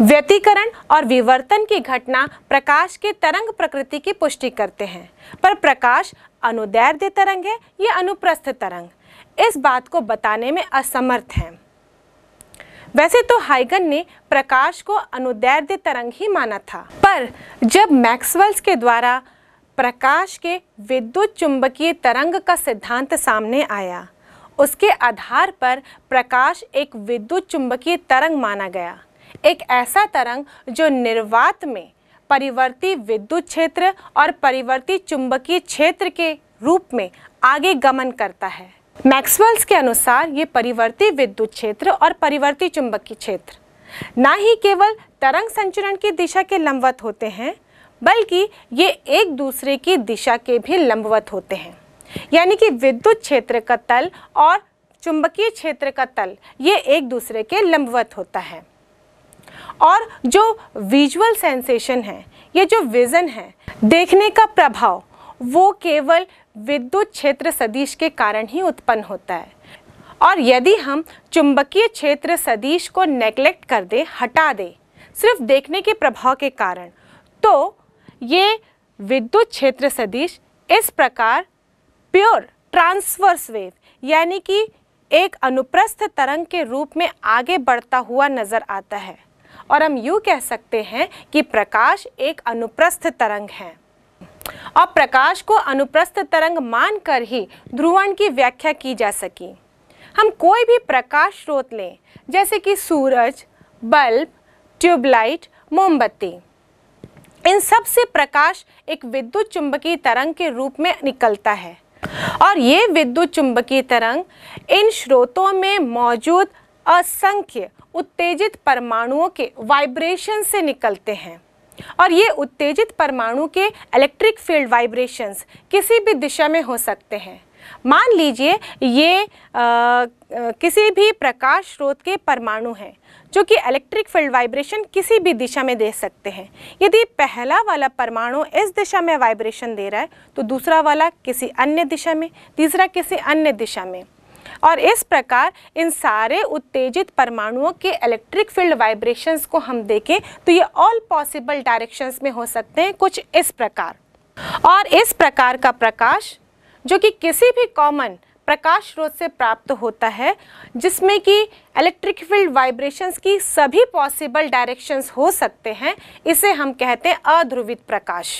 व्यतीकरण और विवर्तन की घटना प्रकाश के तरंग प्रकृति की पुष्टि करते हैं पर प्रकाश अनुदैर्ध्य तरंग है या अनुप्रस्थ तरंग इस बात को बताने में असमर्थ हैं वैसे तो हाइगन ने प्रकाश को अनुदैर्ध्य तरंग ही माना था पर जब मैक्सवेल्स के द्वारा प्रकाश के विद्युत चुंबकीय तरंग का सिद्धांत सामने आया उसके आधार पर प्रकाश एक विद्युत चुंबकीय तरंग माना गया एक ऐसा तरंग जो निर्वात में परिवर्ती विद्युत क्षेत्र और परिवर्ती चुंबकीय क्षेत्र के रूप में आगे गमन करता है मैक्सवेल्स के अनुसार ये परिवर्ती विद्युत क्षेत्र और परिवर्ती चुंबकीय क्षेत्र ना ही केवल तरंग संचरण की दिशा के लंबवत होते हैं बल्कि ये एक दूसरे की दिशा के भी लंबवत होते हैं यानी कि विद्युत क्षेत्र का तल और चुंबकीय क्षेत्र का तल ये एक दूसरे के लंबवत होता है और जो विजुअल सेंसेशन है ये जो विज़न है देखने का प्रभाव वो केवल विद्युत क्षेत्र सदिश के कारण ही उत्पन्न होता है और यदि हम चुंबकीय क्षेत्र सदिश को नेग्लेक्ट कर दें हटा दें सिर्फ देखने के प्रभाव के कारण तो ये विद्युत क्षेत्र सदिश इस प्रकार प्योर ट्रांसवर्स वेव यानी कि एक अनुप्रस्थ तरंग के रूप में आगे बढ़ता हुआ नज़र आता है और हम यूँ कह सकते हैं कि प्रकाश एक अनुप्रस्थ तरंग है और प्रकाश को अनुप्रस्थ तरंग मानकर ही ध्रुवण की व्याख्या की जा सकी हम कोई भी प्रकाश स्रोत लें जैसे कि सूरज बल्ब ट्यूबलाइट मोमबत्ती इन सब से प्रकाश एक विद्युत चुंबकीय तरंग के रूप में निकलता है और ये विद्युत चुंबकीय तरंग इन स्रोतों में मौजूद असंख्य उत्तेजित परमाणुओं के वाइब्रेशन से निकलते हैं और ये उत्तेजित परमाणु के इलेक्ट्रिक फील्ड वाइब्रेशंस किसी भी दिशा में हो सकते हैं मान लीजिए ये आ, किसी भी प्रकाश स्रोत के परमाणु हैं जो कि इलेक्ट्रिक फील्ड वाइब्रेशन किसी भी दिशा में दे सकते हैं यदि पहला वाला परमाणु इस दिशा में वाइब्रेशन दे रहा है तो दूसरा वाला किसी अन्य दिशा में तीसरा किसी अन्य दिशा में और इस प्रकार इन सारे उत्तेजित परमाणुओं के इलेक्ट्रिक फील्ड वाइब्रेशंस को हम देखें तो ये ऑल पॉसिबल डायरेक्शंस में हो सकते हैं कुछ इस प्रकार और इस प्रकार का प्रकाश जो कि किसी भी कॉमन प्रकाश स्रोत से प्राप्त होता है जिसमें कि इलेक्ट्रिक फील्ड वाइब्रेशंस की सभी पॉसिबल डायरेक्शंस हो सकते हैं इसे हम कहते हैं अध्रुवित प्रकाश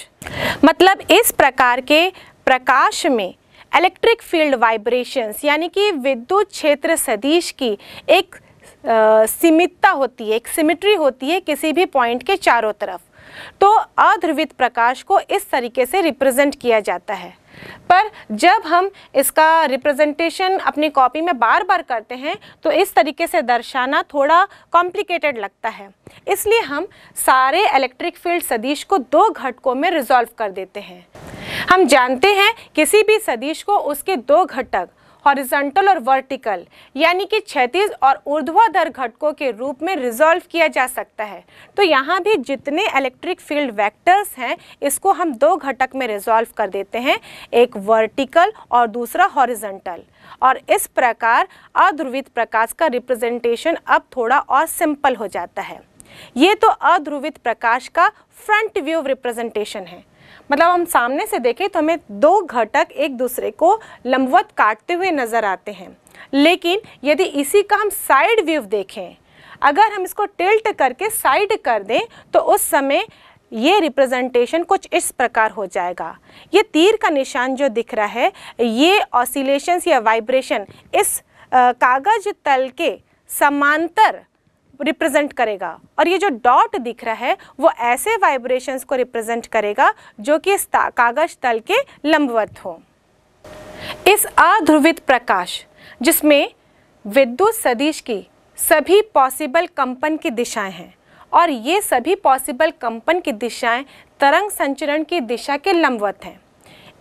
मतलब इस प्रकार के प्रकाश में इलेक्ट्रिक फील्ड वाइब्रेशंस यानी कि विद्युत क्षेत्र सदिश की एक सीमितता होती है एक सिमिट्री होती है किसी भी पॉइंट के चारों तरफ तो अध्रुवित प्रकाश को इस तरीके से रिप्रेजेंट किया जाता है पर जब हम इसका रिप्रेजेंटेशन अपनी कॉपी में बार बार करते हैं तो इस तरीके से दर्शाना थोड़ा कॉम्प्लिकेटेड लगता है इसलिए हम सारे इलेक्ट्रिक फील्ड सदीश को दो घटकों में रिजॉल्व कर देते हैं हम जानते हैं किसी भी सदीश को उसके दो घटक हॉरिजेंटल और वर्टिकल यानी कि क्षैतिज और ऊर्ध्वाधर घटकों के रूप में रिजॉल्व किया जा सकता है तो यहाँ भी जितने इलेक्ट्रिक फील्ड वेक्टर्स हैं इसको हम दो घटक में रिजॉल्व कर देते हैं एक वर्टिकल और दूसरा हॉरिजेंटल और इस प्रकार अध्रुवित प्रकाश का रिप्रेजेंटेशन अब थोड़ा और सिंपल हो जाता है ये तो अध्रुवित प्रकाश का फ्रंट व्यू रिप्रेजेंटेशन है मतलब हम सामने से देखें तो हमें दो घटक एक दूसरे को लंबवत काटते हुए नज़र आते हैं लेकिन यदि इसी का हम साइड व्यू देखें अगर हम इसको टिल्ट करके साइड कर दें तो उस समय ये रिप्रेजेंटेशन कुछ इस प्रकार हो जाएगा ये तीर का निशान जो दिख रहा है ये ऑसिलेशंस या वाइब्रेशन इस कागज तल के समांतर रिप्रेजेंट करेगा और ये जो डॉट दिख रहा है वो ऐसे वाइब्रेशंस को रिप्रेजेंट करेगा जो कि इस कागज तल के लंबवत हो इस अध्रुवित प्रकाश जिसमें विद्युत सदिश की सभी पॉसिबल कंपन की दिशाएं हैं और ये सभी पॉसिबल कंपन की दिशाएं तरंग संचरण की दिशा के लंबवत हैं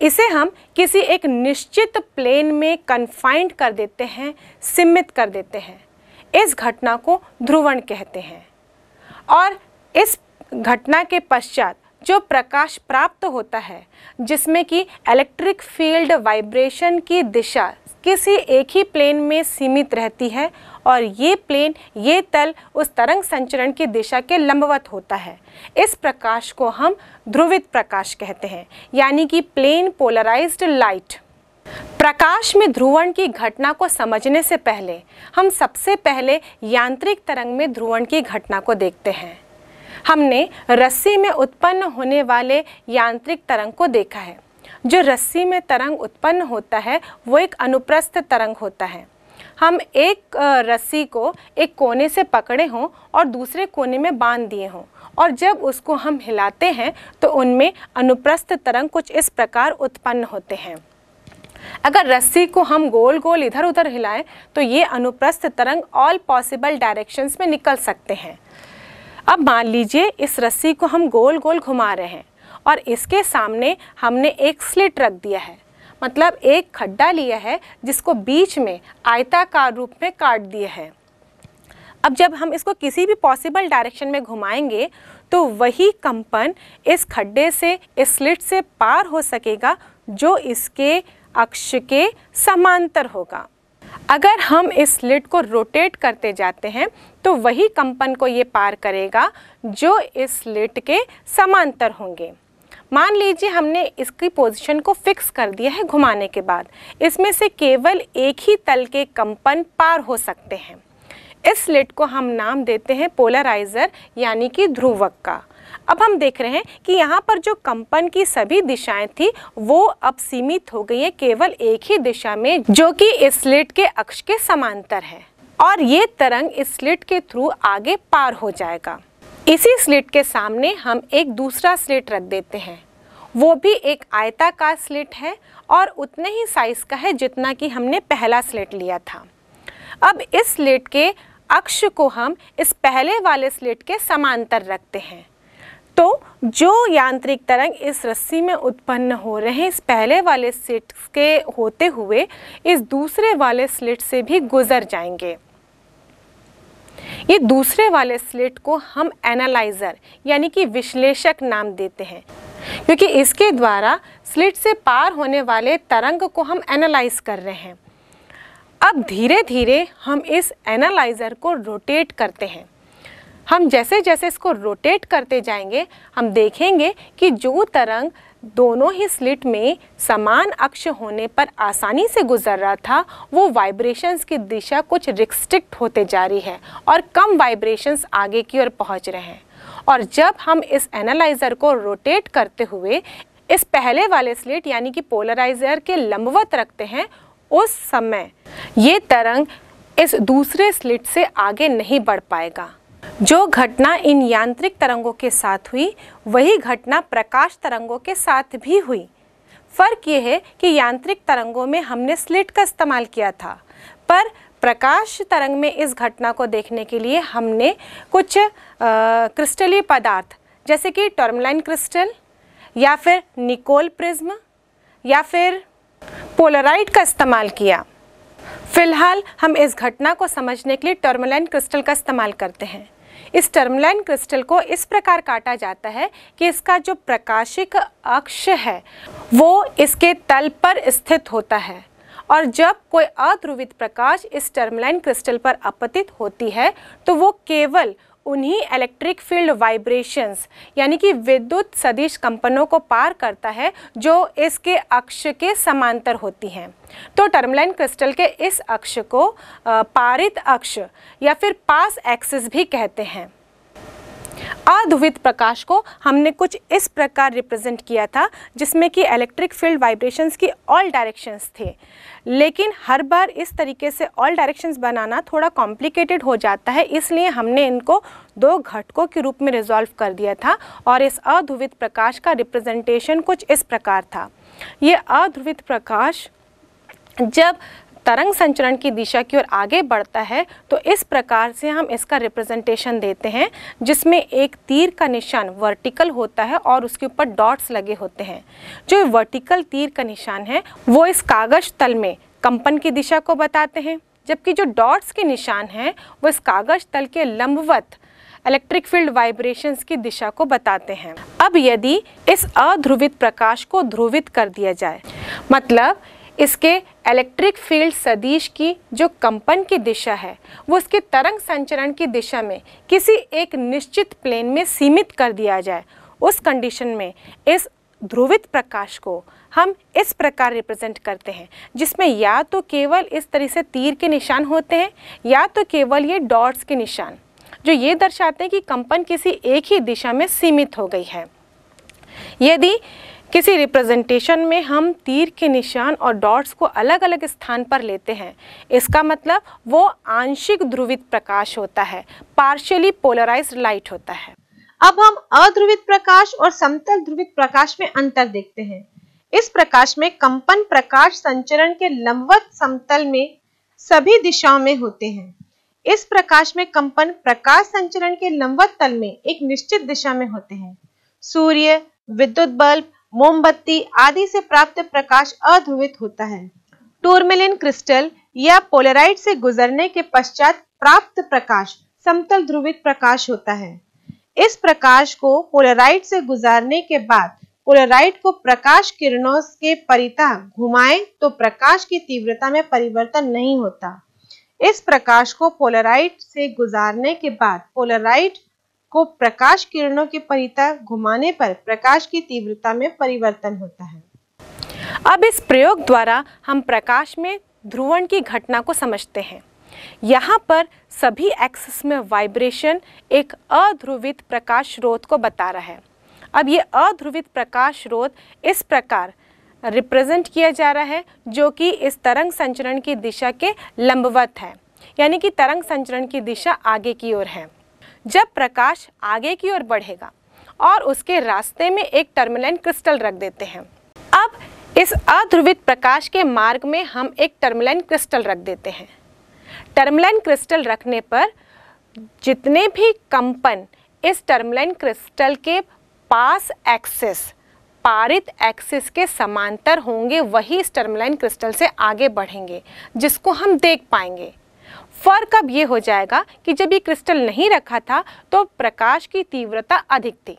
इसे हम किसी एक निश्चित प्लेन में कन्फाइंड कर देते हैं सीमित कर देते हैं इस घटना को ध्रुवण कहते हैं और इस घटना के पश्चात जो प्रकाश प्राप्त होता है जिसमें कि इलेक्ट्रिक फील्ड वाइब्रेशन की दिशा किसी एक ही प्लेन में सीमित रहती है और ये प्लेन ये तल उस तरंग संचरण की दिशा के लंबवत होता है इस प्रकाश को हम ध्रुवित प्रकाश कहते हैं यानी कि प्लेन पोलराइज्ड लाइट प्रकाश में ध्रुवण की घटना को समझने से पहले हम सबसे पहले यांत्रिक तरंग में ध्रुवण की घटना को देखते हैं हमने रस्सी में उत्पन्न होने वाले यांत्रिक तरंग को देखा है जो रस्सी में तरंग उत्पन्न होता है वो एक अनुप्रस्थ तरंग होता है हम एक रस्सी को एक कोने से पकड़े हों और दूसरे कोने में बांध दिए हों और जब उसको हम हिलाते हैं तो उनमें अनुप्रस्थ तरंग कुछ इस प्रकार उत्पन्न होते हैं अगर रस्सी को हम गोल गोल इधर उधर हिलाएं तो ये अनुप्रस्थ तरंग ऑल पॉसिबल डायरेक्शंस में निकल सकते हैं अब मान लीजिए इस रस्सी को हम गोल गोल घुमा रहे हैं और इसके सामने हमने एक स्लिट रख दिया है मतलब एक खड्डा लिया है जिसको बीच में आयताकार रूप में काट दिया है अब जब हम इसको किसी भी पॉसिबल डायरेक्शन में घुमाएंगे तो वही कंपन इस खड्डे से इस स्लिट से पार हो सकेगा जो इसके अक्ष के समांतर होगा अगर हम इस लिड को रोटेट करते जाते हैं तो वही कंपन को ये पार करेगा जो इस लिड के समांतर होंगे मान लीजिए हमने इसकी पोजीशन को फिक्स कर दिया है घुमाने के बाद इसमें से केवल एक ही तल के कंपन पार हो सकते हैं इस लिड को हम नाम देते हैं पोलराइज़र यानी कि ध्रुवक का अब हम देख रहे हैं कि यहाँ पर जो कंपन की सभी दिशाएं थी वो अब सीमित हो गई है केवल एक ही दिशा में जो कि स्लेट के अक्ष के समांतर है और ये तरंग स्लिट के थ्रू आगे पार हो जाएगा इसी स्लिट के सामने हम एक दूसरा स्लिट रख देते हैं वो भी एक आयताकार स्लिट है और उतने ही साइज़ का है जितना कि हमने पहला स्लिट लिया था अब इस स्लिट के अक्ष को हम इस पहले वाले स्लिट के समांतर रखते हैं तो जो यांत्रिक तरंग इस रस्सी में उत्पन्न हो रहे हैं इस पहले वाले स्लिट के होते हुए इस दूसरे वाले स्लिट से भी गुजर जाएंगे ये दूसरे वाले स्लिट को हम एनालाइज़र यानी कि विश्लेषक नाम देते हैं क्योंकि इसके द्वारा स्लिट से पार होने वाले तरंग को हम एनालाइज कर रहे हैं अब धीरे धीरे हम इस एनालाइज़र को रोटेट करते हैं हम जैसे जैसे इसको रोटेट करते जाएंगे हम देखेंगे कि जो तरंग दोनों ही स्लिट में समान अक्ष होने पर आसानी से गुजर रहा था वो वाइब्रेशंस की दिशा कुछ रिस्ट्रिक्ट होते जा रही है और कम वाइब्रेशंस आगे की ओर पहुंच रहे हैं और जब हम इस एनालाइज़र को रोटेट करते हुए इस पहले वाले स्लिट यानी कि पोलराइज़र के लंबवत रखते हैं उस समय ये तरंग इस दूसरे स्लिट से आगे नहीं बढ़ पाएगा जो घटना इन यांत्रिक तरंगों के साथ हुई वही घटना प्रकाश तरंगों के साथ भी हुई फर्क यह है कि यांत्रिक तरंगों में हमने स्लिट का इस्तेमाल किया था पर प्रकाश तरंग में इस घटना को देखने के लिए हमने कुछ क्रिस्टलीय क्रिस्टली पदार्थ जैसे कि टर्मलाइन क्रिस्टल या फिर निकोल प्रिज्म या फिर पोलराइड का इस्तेमाल किया फिलहाल हम इस घटना को समझने के लिए टर्मलाइन क्रिस्टल का इस्तेमाल करते हैं इस टर्मलाइन क्रिस्टल को इस प्रकार काटा जाता है कि इसका जो प्रकाशिक अक्ष है वो इसके तल पर स्थित होता है और जब कोई अध्रुवित प्रकाश इस टर्मलाइन क्रिस्टल पर आपतित होती है तो वो केवल उन्हीं इलेक्ट्रिक फील्ड वाइब्रेशंस यानी कि विद्युत सदिश कंपनों को पार करता है जो इसके अक्ष के समांतर होती हैं तो टर्मलाइन क्रिस्टल के इस अक्ष को पारित अक्ष या फिर पास एक्सिस भी कहते हैं अध्वित प्रकाश को हमने कुछ इस प्रकार रिप्रेजेंट किया था जिसमें कि इलेक्ट्रिक फील्ड वाइब्रेशंस की ऑल डायरेक्शंस थे लेकिन हर बार इस तरीके से ऑल डायरेक्शंस बनाना थोड़ा कॉम्प्लिकेटेड हो जाता है इसलिए हमने इनको दो घटकों के रूप में रिजॉल्व कर दिया था और इस अध्वित प्रकाश का रिप्रेजेंटेशन कुछ इस प्रकार था ये अध्रुवित प्रकाश जब तरंग संचरण की दिशा की ओर आगे बढ़ता है तो इस प्रकार से हम इसका रिप्रेजेंटेशन देते हैं जिसमें एक तीर का निशान वर्टिकल होता है और उसके ऊपर डॉट्स लगे होते हैं जो वर्टिकल तीर का निशान है वो इस कागज तल में कंपन की दिशा को बताते हैं जबकि जो डॉट्स के निशान हैं वो इस कागज तल के लंबवत इलेक्ट्रिक फील्ड वाइब्रेशंस की दिशा को बताते हैं अब यदि इस अध्रुवित प्रकाश को ध्रुवित कर दिया जाए मतलब इसके इलेक्ट्रिक फील्ड सदिश की जो कंपन की दिशा है वो इसके तरंग संचरण की दिशा में किसी एक निश्चित प्लेन में सीमित कर दिया जाए उस कंडीशन में इस ध्रुवित प्रकाश को हम इस प्रकार रिप्रेजेंट करते हैं जिसमें या तो केवल इस तरह से तीर के निशान होते हैं या तो केवल ये डॉट्स के निशान जो ये दर्शाते हैं कि कंपन किसी एक ही दिशा में सीमित हो गई है यदि किसी रिप्रेजेंटेशन में हम तीर के निशान और डॉट्स को अलग अलग स्थान पर लेते हैं इसका मतलब वो आंशिक ध्रुवित प्रकाश होता है पार्शियली पोलराइज लाइट होता है अब हम अध्रुवित प्रकाश और समतल ध्रुवित प्रकाश में अंतर देखते हैं इस प्रकाश में कंपन प्रकाश संचरण के लंबवत समतल में सभी दिशाओं में होते हैं इस प्रकाश में कंपन प्रकाश संचरण के लंबवत तल में एक निश्चित दिशा में होते हैं सूर्य विद्युत बल्ब मोमबत्ती आदि से प्राप्त प्रकाश अध्रुवित होता है टूर्मेलिन क्रिस्टल या पोलेराइड से गुजरने के पश्चात प्राप्त प्रकाश समतल ध्रुवित प्रकाश होता है इस प्रकाश को पोलेराइड से गुजारने के बाद पोलेराइड को प्रकाश किरणों के परिता घुमाएं तो प्रकाश की तीव्रता में परिवर्तन नहीं होता इस प्रकाश को पोलेराइड से गुजारने के बाद पोलेराइड को प्रकाश किरणों के परिता घुमाने पर प्रकाश की तीव्रता में परिवर्तन होता है अब इस प्रयोग द्वारा हम प्रकाश में ध्रुवण की घटना को समझते हैं यहाँ पर सभी एक्सिस में वाइब्रेशन एक अध्रुवित प्रकाश स्रोत को बता रहा है अब ये अध्रुवित प्रकाश स्रोत इस प्रकार रिप्रेजेंट किया जा रहा है जो कि इस तरंग संचरण की दिशा के लंबवत है यानी कि तरंग संचरण की दिशा आगे की ओर है जब प्रकाश आगे की ओर बढ़ेगा और उसके रास्ते में एक टर्मिनेंट क्रिस्टल रख देते हैं अब इस अध्रुवित प्रकाश के मार्ग में हम एक टर्मिलाइन क्रिस्टल रख देते हैं टर्मिनेंट क्रिस्टल रखने पर जितने भी कंपन इस टर्मिनेंट क्रिस्टल के पास एक्सेस पारित एक्सिस के समांतर होंगे वही इस टर्मिलाइन क्रिस्टल से आगे बढ़ेंगे जिसको हम देख पाएंगे फर्क अब ये हो जाएगा कि जब ये क्रिस्टल नहीं रखा था तो प्रकाश की तीव्रता अधिक थी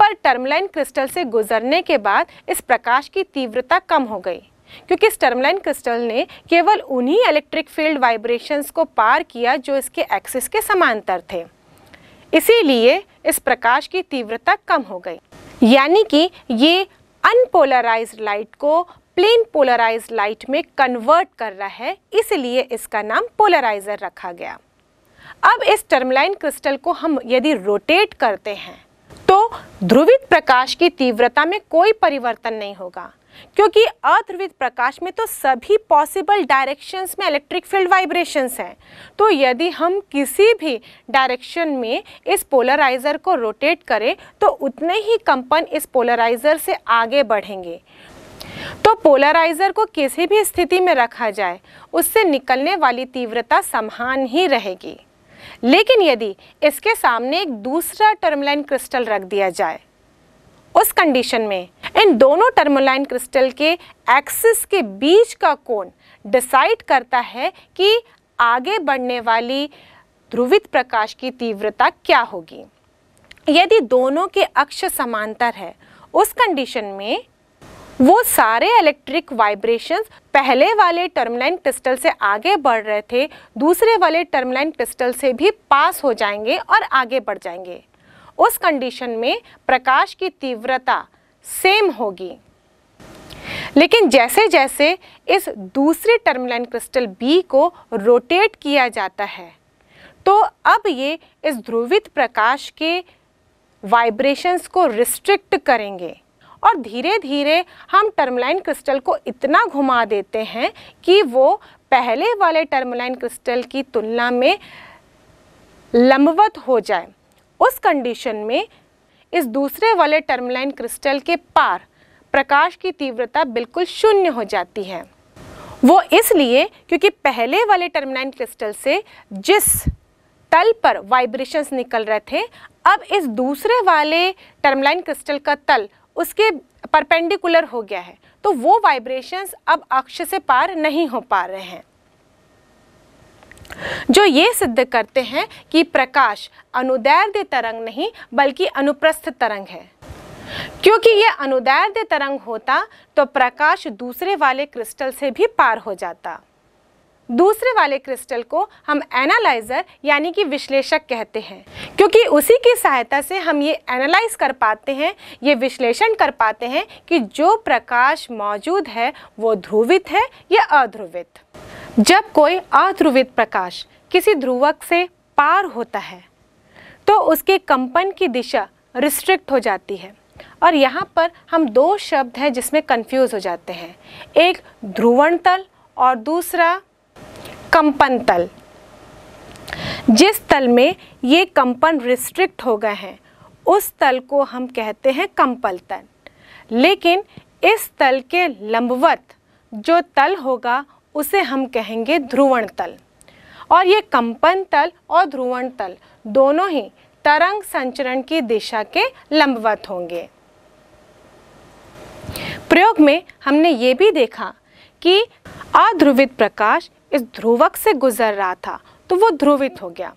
पर टर्मलाइन क्रिस्टल से गुजरने के बाद इस प्रकाश की तीव्रता कम हो गई क्योंकि इस टर्मलाइन क्रिस्टल ने केवल उन्हीं इलेक्ट्रिक फील्ड वाइब्रेशंस को पार किया जो इसके एक्सिस के समांतर थे इसीलिए इस प्रकाश की तीव्रता कम हो गई यानी कि ये अनपोलराइज लाइट को प्लेन पोलराइज लाइट में कन्वर्ट कर रहा है इसलिए इसका नाम पोलराइजर रखा गया अब इस टर्मलाइन क्रिस्टल को हम यदि रोटेट करते हैं तो ध्रुवित प्रकाश की तीव्रता में कोई परिवर्तन नहीं होगा क्योंकि अध्रुवित प्रकाश में तो सभी पॉसिबल डायरेक्शंस में इलेक्ट्रिक फील्ड वाइब्रेशंस हैं तो यदि हम किसी भी डायरेक्शन में इस पोलराइज़र को रोटेट करें तो उतने ही कंपन इस पोलराइज़र से आगे बढ़ेंगे तो पोलराइजर को किसी भी स्थिति में रखा जाए उससे निकलने वाली तीव्रता समान ही रहेगी लेकिन यदि इसके सामने एक दूसरा टर्मलाइन क्रिस्टल रख दिया जाए उस कंडीशन में इन दोनों टर्मोलाइन क्रिस्टल के एक्सिस के बीच का कोण डिसाइड करता है कि आगे बढ़ने वाली ध्रुवित प्रकाश की तीव्रता क्या होगी यदि दोनों के अक्ष समांतर है उस कंडीशन में वो सारे इलेक्ट्रिक वाइब्रेशंस पहले वाले टर्मलाइन पिस्टल से आगे बढ़ रहे थे दूसरे वाले टर्मलाइन पिस्टल से भी पास हो जाएंगे और आगे बढ़ जाएंगे उस कंडीशन में प्रकाश की तीव्रता सेम होगी लेकिन जैसे जैसे इस दूसरे टर्मलाइन क्रिस्टल बी को रोटेट किया जाता है तो अब ये इस ध्रुवित प्रकाश के वाइब्रेशंस को रिस्ट्रिक्ट करेंगे और धीरे धीरे हम टर्मलाइन क्रिस्टल को इतना घुमा देते हैं कि वो पहले वाले टर्मलाइन क्रिस्टल की तुलना में लंबवत हो जाए उस कंडीशन में इस दूसरे वाले टर्मलाइन क्रिस्टल के पार प्रकाश की तीव्रता बिल्कुल शून्य हो जाती है वो इसलिए क्योंकि पहले वाले टर्मलाइन क्रिस्टल से जिस तल पर वाइब्रेशंस निकल रहे थे अब इस दूसरे वाले टर्मलाइन क्रिस्टल का तल उसके परपेंडिकुलर हो गया है तो वो वाइब्रेशंस अब अक्ष से पार नहीं हो पा रहे हैं जो ये सिद्ध करते हैं कि प्रकाश अनुदैर्ध्य तरंग नहीं बल्कि अनुप्रस्थ तरंग है क्योंकि ये अनुदैर्ध्य तरंग होता तो प्रकाश दूसरे वाले क्रिस्टल से भी पार हो जाता दूसरे वाले क्रिस्टल को हम एनालाइज़र यानी कि विश्लेषक कहते हैं क्योंकि उसी की सहायता से हम ये एनालाइज कर पाते हैं ये विश्लेषण कर पाते हैं कि जो प्रकाश मौजूद है वो ध्रुवित है या अध्रुवित जब कोई अध्रुवित प्रकाश किसी ध्रुवक से पार होता है तो उसके कंपन की दिशा रिस्ट्रिक्ट हो जाती है और यहाँ पर हम दो शब्द हैं जिसमें कंफ्यूज हो जाते हैं एक ध्रुवण तल और दूसरा कंपन तल जिस तल में ये कंपन रिस्ट्रिक्ट हो गए हैं उस तल को हम कहते हैं कंपल तल लेकिन इस तल के लंबवत जो तल होगा उसे हम कहेंगे ध्रुवण तल और ये कंपन तल और ध्रुवण तल दोनों ही तरंग संचरण की दिशा के लंबवत होंगे प्रयोग में हमने ये भी देखा कि अध्रुवित प्रकाश इस ध्रुवक से गुजर रहा था तो वो ध्रुवित हो गया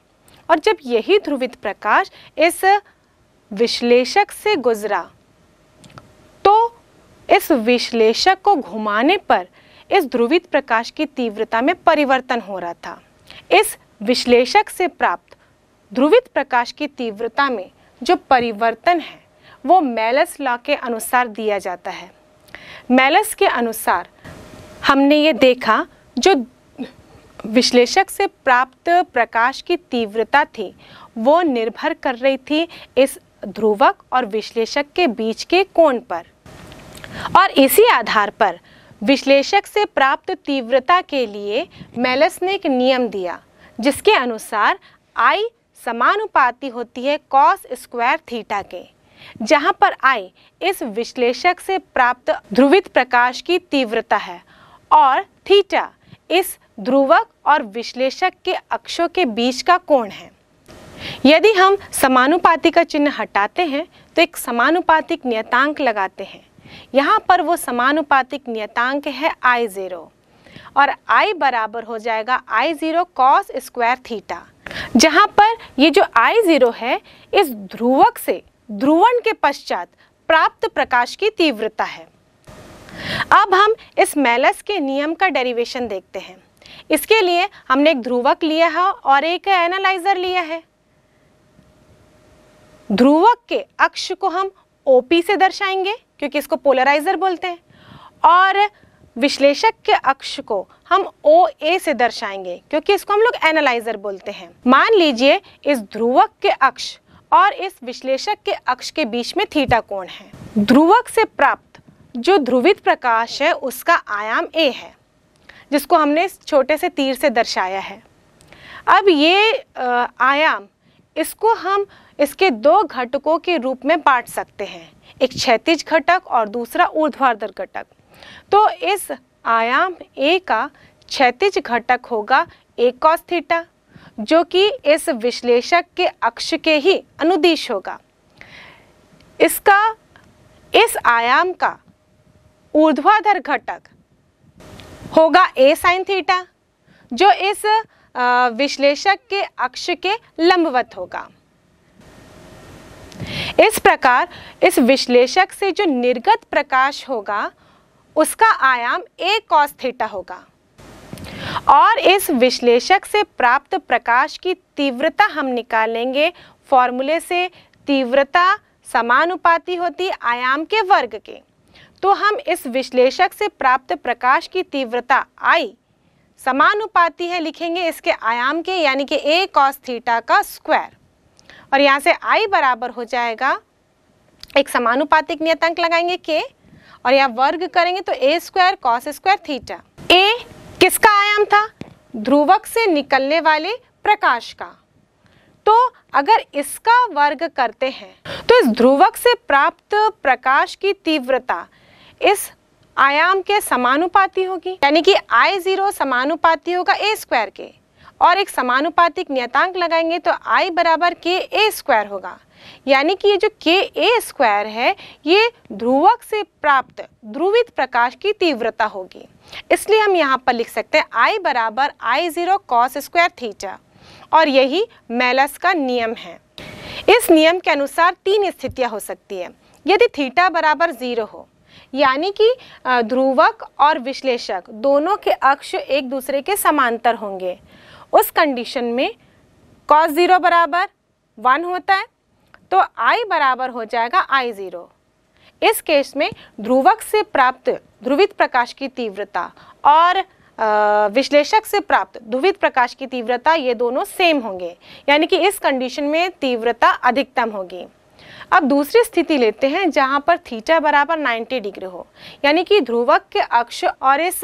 और जब यही ध्रुवित प्रकाश इस विश्लेषक से गुजरा तो इस विश्लेषक को घुमाने पर इस ध्रुवित प्रकाश की तीव्रता में परिवर्तन हो रहा था इस विश्लेषक से प्राप्त ध्रुवित प्रकाश की तीव्रता में जो परिवर्तन है वो मैलस लॉ के अनुसार दिया जाता है मैलस के अनुसार हमने ये देखा जो विश्लेषक से प्राप्त प्रकाश की तीव्रता थी वो निर्भर कर रही थी इस ध्रुवक और विश्लेषक के बीच के कोण पर और इसी आधार पर विश्लेषक से प्राप्त तीव्रता के लिए मेलस ने एक नियम दिया जिसके अनुसार आई समानुपाती होती है कॉस स्क्वायर थीटा के जहाँ पर आई इस विश्लेषक से प्राप्त ध्रुवित प्रकाश की तीव्रता है और थीटा इस ध्रुवक और विश्लेषक के अक्षों के बीच का कोण है यदि हम समानुपाती का चिन्ह हटाते हैं तो एक समानुपातिक नियतांक लगाते हैं यहाँ पर वो समानुपातिक नियतांक है आई ज़ीरो और आई बराबर हो जाएगा I zero cos square theta जहाँ पर ये जो आई ज़ीरो है इस ध्रुवक से ध्रुवण के पश्चात प्राप्त प्रकाश की तीव्रता है अब हम इस मैलस के नियम का डेरिवेशन देखते हैं इसके लिए हमने एक ध्रुवक लिया है और एक एनालाइजर लिया है ध्रुवक के अक्ष को हम OP से दर्शाएंगे क्योंकि इसको पोलराइजर बोलते हैं और विश्लेषक के अक्ष को हम OA से दर्शाएंगे क्योंकि इसको हम लोग एनालाइजर बोलते हैं मान लीजिए इस ध्रुवक के अक्ष और इस विश्लेषक के अक्ष के बीच में थीटा कोण है ध्रुवक से प्राप्त जो ध्रुवित प्रकाश है उसका आयाम A है जिसको हमने छोटे से तीर से दर्शाया है अब ये आयाम इसको हम इसके दो घटकों के रूप में बांट सकते हैं एक क्षैतिज घटक और दूसरा ऊर्ध्वाधर घटक तो इस आयाम ए का क्षैतिज घटक होगा ए कॉस थीटा जो कि इस विश्लेषक के अक्ष के ही अनुदिश होगा इसका इस आयाम का ऊर्ध्वाधर घटक होगा ए साइन थीटा जो इस विश्लेषक के अक्ष के लंबवत होगा इस प्रकार इस विश्लेषक से जो निर्गत प्रकाश होगा उसका आयाम ए कॉस थीटा होगा और इस विश्लेषक से प्राप्त प्रकाश की तीव्रता हम निकालेंगे फॉर्मूले से तीव्रता समानुपाती होती आयाम के वर्ग के तो हम इस विश्लेषक से प्राप्त प्रकाश की तीव्रता आई समानुपाती है लिखेंगे इसके आयाम के यानी कि ए कॉस थीटा का स्क्वायर और यहाँ से आई बराबर हो जाएगा एक समानुपातिक नियतांक लगाएंगे के और यहाँ वर्ग करेंगे तो A square cos square theta A किसका आयाम था ध्रुवक से निकलने वाले प्रकाश का तो अगर इसका वर्ग करते हैं तो इस ध्रुवक से प्राप्त प्रकाश की तीव्रता इस आयाम के समानुपाती होगी यानी कि आई जीरो समानुपाती होगा ए स्क्वायर के और एक समानुपातिक नियतांक लगाएंगे तो आई बराबर के ए स्क्वायर होगा यानी कि ये जो के ए स्क्वायर है ये ध्रुवक से प्राप्त ध्रुवित प्रकाश की तीव्रता होगी इसलिए हम यहाँ पर लिख सकते हैं आई बराबर I zero cos square theta और यही मेलस का नियम है इस नियम के अनुसार तीन स्थितियाँ हो सकती है यदि थीटा बराबर जीरो हो यानी कि ध्रुवक और विश्लेषक दोनों के अक्ष एक दूसरे के समांतर होंगे उस कंडीशन में कॉस ज़ीरो बराबर वन होता है तो आई बराबर हो जाएगा आई ज़ीरो इस केस में ध्रुवक से प्राप्त ध्रुवित प्रकाश की तीव्रता और विश्लेषक से प्राप्त ध्रुवित प्रकाश की तीव्रता ये दोनों सेम होंगे यानी कि इस कंडीशन में तीव्रता अधिकतम होगी अब दूसरी स्थिति लेते हैं जहाँ पर थीटा बराबर 90 डिग्री हो यानी कि ध्रुवक के अक्ष और इस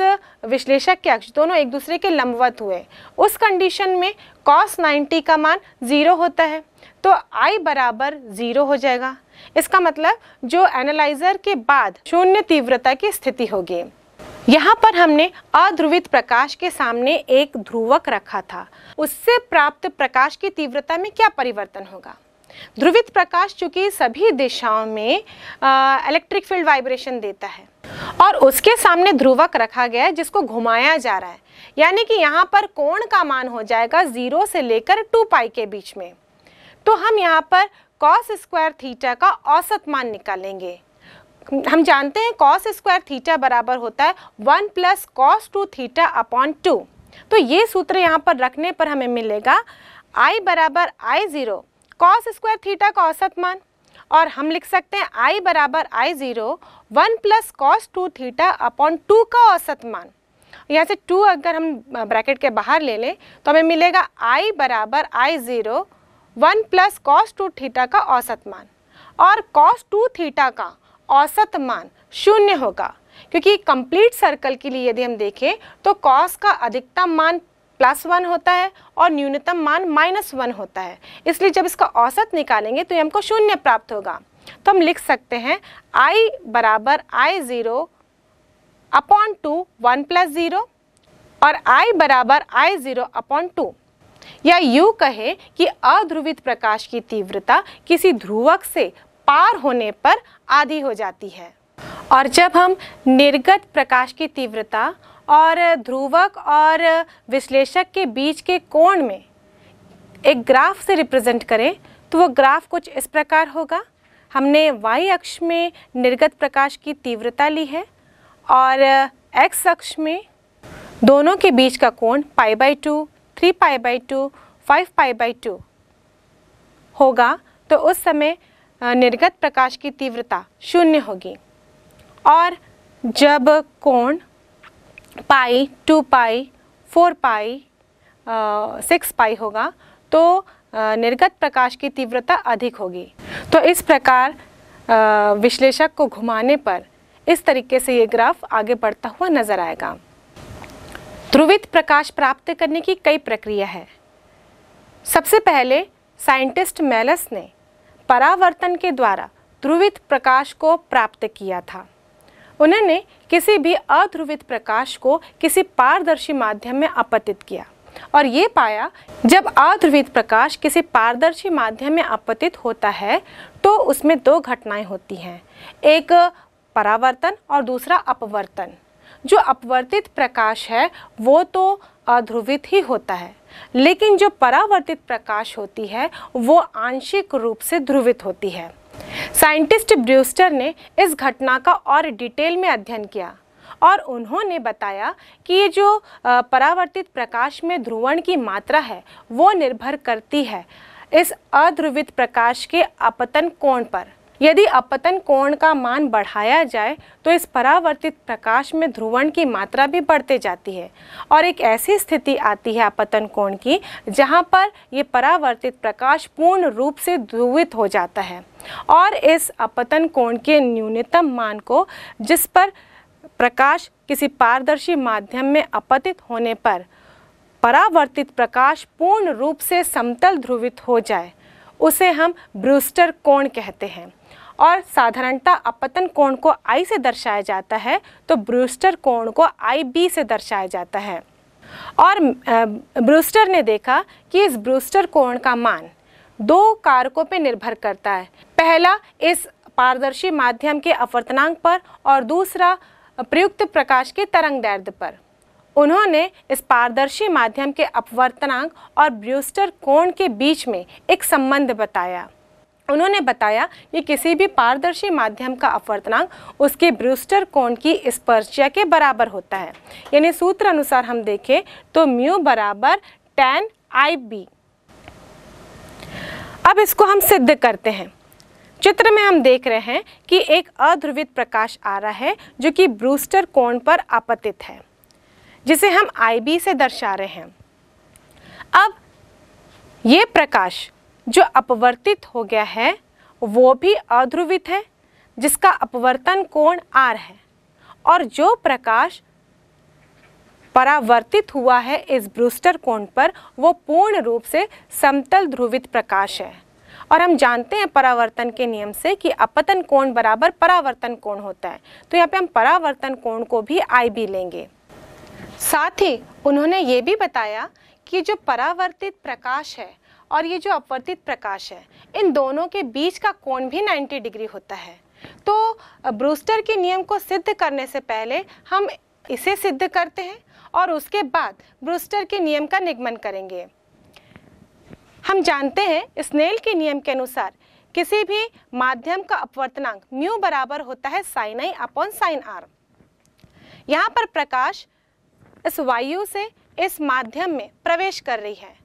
विश्लेषक के अक्ष दोनों एक दूसरे के लंबवत हुए उस कंडीशन में कॉस 90 का मान ज़ीरो होता है तो I बराबर ज़ीरो हो जाएगा इसका मतलब जो एनालाइजर के बाद शून्य तीव्रता की स्थिति होगी यहाँ पर हमने अध्रुवित प्रकाश के सामने एक ध्रुवक रखा था उससे प्राप्त प्रकाश की तीव्रता में क्या परिवर्तन होगा ध्रुवित प्रकाश चूंकि सभी दिशाओं में इलेक्ट्रिक फील्ड वाइब्रेशन देता है और उसके सामने ध्रुवक रखा गया है जिसको घुमाया जा रहा है यानी कि यहाँ पर कोण का मान हो जाएगा ज़ीरो से लेकर टू पाई के बीच में तो हम यहाँ पर कॉस स्क्वायर थीटा का औसत मान निकालेंगे हम जानते हैं कॉस स्क्वायर थीटा बराबर होता है one plus cos two theta upon two तो ये सूत्र यहाँ पर रखने पर हमें मिलेगा आई बराबर I zero cos square theta का औसत मान और हम लिख सकते हैं आई बराबर I zero one plus cos two theta upon two का औसत मान यहाँ से टू अगर हम ब्रैकेट के बाहर ले लें तो हमें मिलेगा आई बराबर I zero one plus cos two theta का औसत मान और कॉस टू थीटा का औसत मान शून्य होगा क्योंकि कंप्लीट सर्कल के लिए यदि हम देखें तो कॉस का अधिकतम मान प्लस वन होता है और न्यूनतम मान माइनस वन होता है इसलिए जब इसका औसत निकालेंगे तो ये हमको शून्य प्राप्त होगा तो हम लिख सकते हैं आई बराबर I zero upon two one plus zero और आई बराबर आई ज़ीरो अपॉन टू या यू कहे कि अध्रुवित प्रकाश की तीव्रता किसी ध्रुवक से पार होने पर आधी हो जाती है और जब हम निर्गत प्रकाश की तीव्रता और ध्रुवक और विश्लेषक के बीच के कोण में एक ग्राफ से रिप्रेजेंट करें तो वो ग्राफ कुछ इस प्रकार होगा हमने वाई अक्ष में निर्गत प्रकाश की तीव्रता ली है और एक्स अक्ष में दोनों के बीच का कोण pi by two three pi by two five pi by two होगा तो उस समय निर्गत प्रकाश की तीव्रता शून्य होगी और जब कोण pi two pi four pi six pi होगा तो निर्गत प्रकाश की तीव्रता अधिक होगी तो इस प्रकार विश्लेषक को घुमाने पर इस तरीके से ये ग्राफ आगे बढ़ता हुआ नजर आएगा ध्रुवित प्रकाश प्राप्त करने की कई प्रक्रिया है सबसे पहले साइंटिस्ट मेलस ने परावर्तन के द्वारा ध्रुवित प्रकाश को प्राप्त किया था उन्होंने किसी भी अध्रुवित प्रकाश को किसी पारदर्शी माध्यम में अपतित किया और ये पाया जब अध्रुवित प्रकाश किसी पारदर्शी माध्यम में अपतित होता है तो उसमें दो घटनाएं होती हैं एक परावर्तन और दूसरा अपवर्तन जो अपवर्तित प्रकाश है वो तो अध्रुवित ही होता है लेकिन जो परावर्तित प्रकाश होती है वो आंशिक रूप से ध्रुवित होती है साइंटिस्ट ब्रूस्टर ने इस घटना का और डिटेल में अध्ययन किया और उन्होंने बताया कि ये जो परावर्तित प्रकाश में ध्रुवण की मात्रा है वो निर्भर करती है इस अध्रुवित प्रकाश के अपतन कोण पर यदि अपतन कोण का मान बढ़ाया जाए तो इस परावर्तित प्रकाश में ध्रुवण की मात्रा भी बढ़ते जाती है और एक ऐसी स्थिति आती है अपतन कोण की जहाँ पर यह परावर्तित प्रकाश पूर्ण रूप से ध्रुवित हो जाता है और इस अपतन कोण के न्यूनतम मान को जिस पर प्रकाश किसी पारदर्शी माध्यम में अपतित होने पर परावर्तित प्रकाश पूर्ण रूप से समतल ध्रुवित हो जाए उसे हम ब्रूस्टर कोण कहते हैं और साधारणता अपतन कोण को आई से दर्शाया जाता है तो ब्रूस्टर कोण को आई बी से दर्शाया जाता है और ब्रूस्टर ने देखा कि इस ब्रूस्टर कोण का मान दो कारकों पर निर्भर करता है पहला इस पारदर्शी माध्यम के अपवर्तनांक पर और दूसरा प्रयुक्त प्रकाश के तरंग दर्द पर उन्होंने इस पारदर्शी माध्यम के अपवर्तनांक और ब्रूस्टर कोण के बीच में एक संबंध बताया उन्होंने बताया कि किसी भी पारदर्शी माध्यम का अपवर्तनांक उसके ब्रूस्टर कोण की स्पर्शिया के बराबर होता है यानी सूत्र अनुसार हम देखें तो म्यू बराबर टेन आई बी अब इसको हम सिद्ध करते हैं चित्र में हम देख रहे हैं कि एक अध्रुवित प्रकाश आ रहा है जो कि ब्रूस्टर कोण पर आपतित है जिसे हम आई बी से दर्शा रहे हैं अब ये प्रकाश जो अपवर्तित हो गया है वो भी अध्रुवित है जिसका अपवर्तन कोण आर है और जो प्रकाश परावर्तित हुआ है इस ब्रूस्टर कोण पर वो पूर्ण रूप से समतल ध्रुवित प्रकाश है और हम जानते हैं परावर्तन के नियम से कि अपतन कोण बराबर परावर्तन कोण होता है तो यहाँ पे हम परावर्तन कोण को भी आई बी लेंगे साथ ही उन्होंने ये भी बताया कि जो परावर्तित प्रकाश है और ये जो अपवर्तित प्रकाश है इन दोनों के बीच का कोण भी 90 डिग्री होता है तो ब्रूस्टर के नियम को सिद्ध करने से पहले हम इसे सिद्ध करते हैं और उसके बाद ब्रूस्टर के नियम का निगमन करेंगे हम जानते हैं स्नेल के नियम के अनुसार किसी भी माध्यम का अपवर्तनांक म्यू बराबर होता है sine I upon sine R यहाँ पर प्रकाश इस वायु से इस माध्यम में प्रवेश कर रही है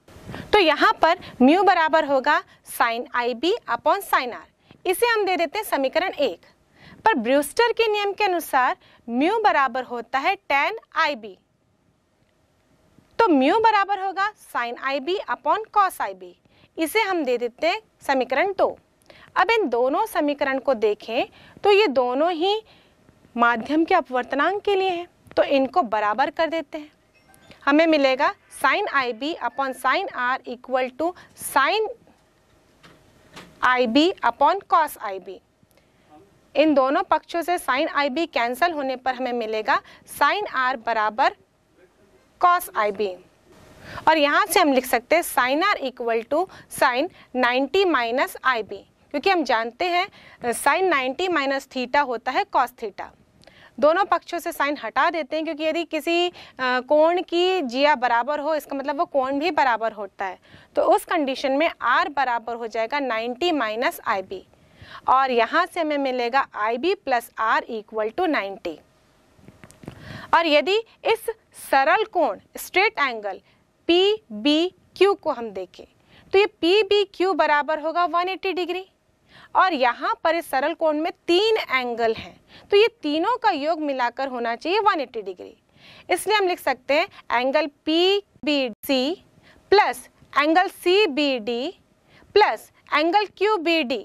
तो यहाँ पर म्यू बराबर होगा sine I B upon sine R इसे हम दे देते हैं समीकरण एक पर ब्रूस्टर के नियम के अनुसार म्यू बराबर होता है टेन आई बी तो म्यू बराबर होगा sine I B upon cos I B इसे हम दे देते हैं समीकरण दो अब इन दोनों समीकरण को देखें तो ये दोनों ही माध्यम के अपवर्तनांक के लिए हैं तो इनको बराबर कर देते हैं हमें मिलेगा sine I B upon sine R equal to sine I B upon cos I B इन दोनों पक्षों से साइन आई बी कैंसल होने पर हमें मिलेगा साइन आर बराबर कॉस आई बी और यहाँ से हम लिख सकते हैं sine R equal to sine 90 minus I B क्योंकि हम जानते हैं साइन 90 माइनस थीटा होता है कॉस थीटा दोनों पक्षों से साइन हटा देते हैं क्योंकि यदि किसी कोण की जिया बराबर हो इसका मतलब वो कोण भी बराबर होता है तो उस कंडीशन में आर बराबर हो जाएगा नाइन्टी माइनस आई बी और यहाँ से हमें मिलेगा I B plus R equal to ninety और यदि इस सरल कोण straight angle P B Q को हम देखें तो ये पी बी क्यू बराबर होगा 180 डिग्री और यहाँ पर इस सरल कोण में तीन एंगल हैं तो ये तीनों का योग मिलाकर होना चाहिए 180 डिग्री इसलिए हम लिख सकते हैं angle P B C plus angle C B D plus angle Q B D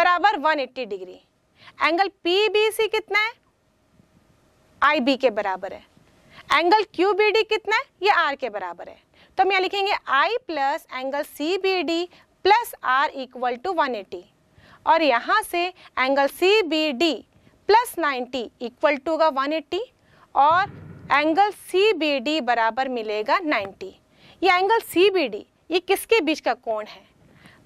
बराबर 180 degree angle P B C कितना है आई बी के बराबर है एंगल क्यू बी डी कितना है ये आर के बराबर है तो हम यहाँ लिखेंगे I plus angle C B D plus R equal to one eighty और यहाँ से angle C B D plus ninety equal to का वन एट्टी और एंगल सी बी डी बराबर मिलेगा नाइन्टी ये एंगल सी बी डी ये किसके बीच का कोण है